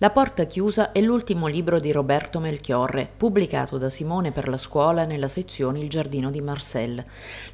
La porta chiusa è l'ultimo libro di Roberto Melchiorre, pubblicato da Simone per la scuola nella sezione Il giardino di Marcel.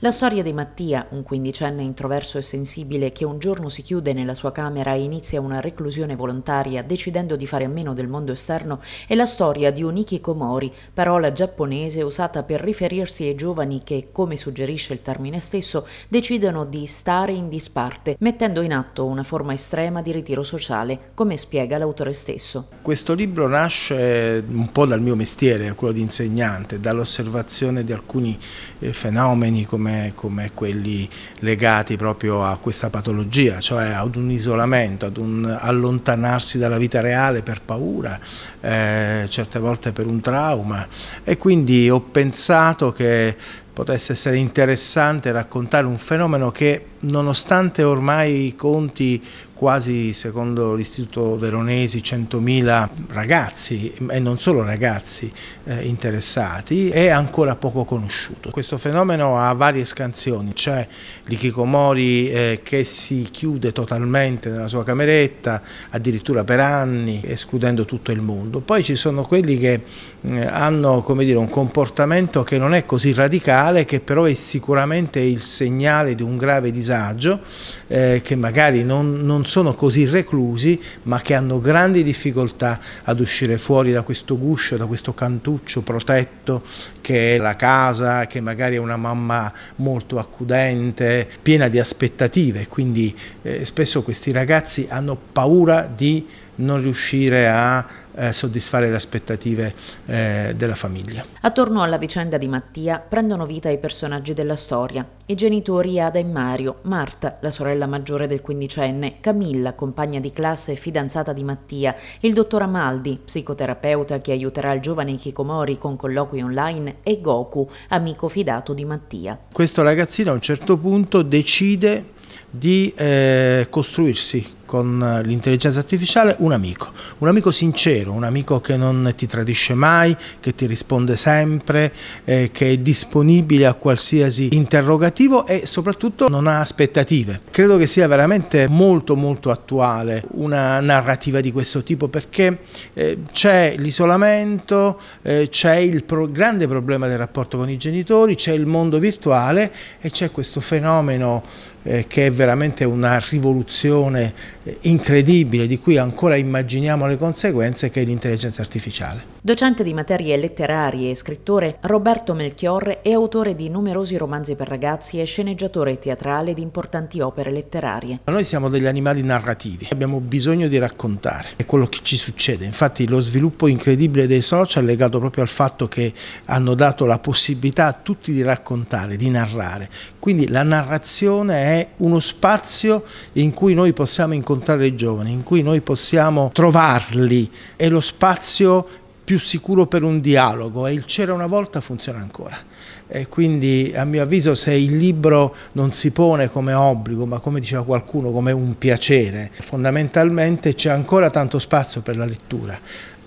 La storia di Mattia, un quindicenne introverso e sensibile che un giorno si chiude nella sua camera e inizia una reclusione volontaria decidendo di fare a meno del mondo esterno, è la storia di un Ikikomori, parola giapponese usata per riferirsi ai giovani che, come suggerisce il termine stesso, decidono di stare in disparte, mettendo in atto una forma estrema di ritiro sociale, come spiega l'autore stesso stesso. Questo libro nasce un po' dal mio mestiere, quello di insegnante, dall'osservazione di alcuni eh, fenomeni come, come quelli legati proprio a questa patologia, cioè ad un isolamento, ad un allontanarsi dalla vita reale per paura, eh, certe volte per un trauma e quindi ho pensato che potesse essere interessante raccontare un fenomeno che nonostante ormai i conti quasi, secondo l'Istituto Veronesi, 100.000 ragazzi e non solo ragazzi eh, interessati, è ancora poco conosciuto. Questo fenomeno ha varie scansioni, c'è l'ikikomori eh, che si chiude totalmente nella sua cameretta, addirittura per anni, escludendo tutto il mondo. Poi ci sono quelli che eh, hanno dire, un comportamento che non è così radicale, che però è sicuramente il segnale di un grave disagio disagio, eh, che magari non, non sono così reclusi, ma che hanno grandi difficoltà ad uscire fuori da questo guscio, da questo cantuccio protetto che è la casa, che magari è una mamma molto accudente, piena di aspettative, quindi eh, spesso questi ragazzi hanno paura di non riuscire a eh, soddisfare le aspettative eh, della famiglia. Attorno alla vicenda di Mattia prendono vita i personaggi della storia, i genitori Ada e Mario, Marta, la sorella maggiore del quindicenne, Camilla, compagna di classe e fidanzata di Mattia, il dottor Amaldi, psicoterapeuta che aiuterà il giovane Kikomori con colloqui online e Goku, amico fidato di Mattia. Questo ragazzino a un certo punto decide di eh, costruirsi con eh, l'intelligenza artificiale un amico, un amico sincero, un amico che non ti tradisce mai, che ti risponde sempre, eh, che è disponibile a qualsiasi interrogativo e soprattutto non ha aspettative. Credo che sia veramente molto molto attuale una narrativa di questo tipo perché eh, c'è l'isolamento, eh, c'è il pro grande problema del rapporto con i genitori, c'è il mondo virtuale e c'è questo fenomeno eh, che è veramente una rivoluzione incredibile di cui ancora immaginiamo le conseguenze che è l'intelligenza artificiale. Docente di materie letterarie e scrittore, Roberto Melchiorre è autore di numerosi romanzi per ragazzi e sceneggiatore teatrale di importanti opere letterarie. Noi siamo degli animali narrativi, abbiamo bisogno di raccontare, è quello che ci succede. Infatti lo sviluppo incredibile dei social è legato proprio al fatto che hanno dato la possibilità a tutti di raccontare, di narrare. Quindi la narrazione è uno spazio in cui noi possiamo incontrare i giovani, in cui noi possiamo trovarli, è lo spazio più sicuro per un dialogo e il c'era una volta funziona ancora. E quindi a mio avviso se il libro non si pone come obbligo ma come diceva qualcuno come un piacere, fondamentalmente c'è ancora tanto spazio per la lettura.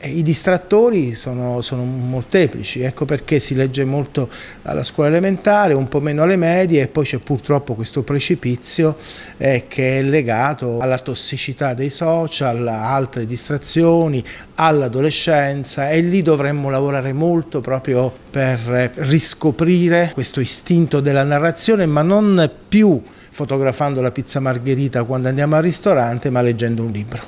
Eh, I distrattori sono, sono, molteplici, ecco perché si legge molto alla scuola elementare, un po' meno alle medie e poi c'è purtroppo questo precipizio eh, che è legato alla tossicità dei social, a altre distrazioni, all'adolescenza e lì dovremmo lavorare molto proprio per riscoprire questo istinto della narrazione ma non più fotografando la pizza margherita quando andiamo al ristorante ma leggendo un libro.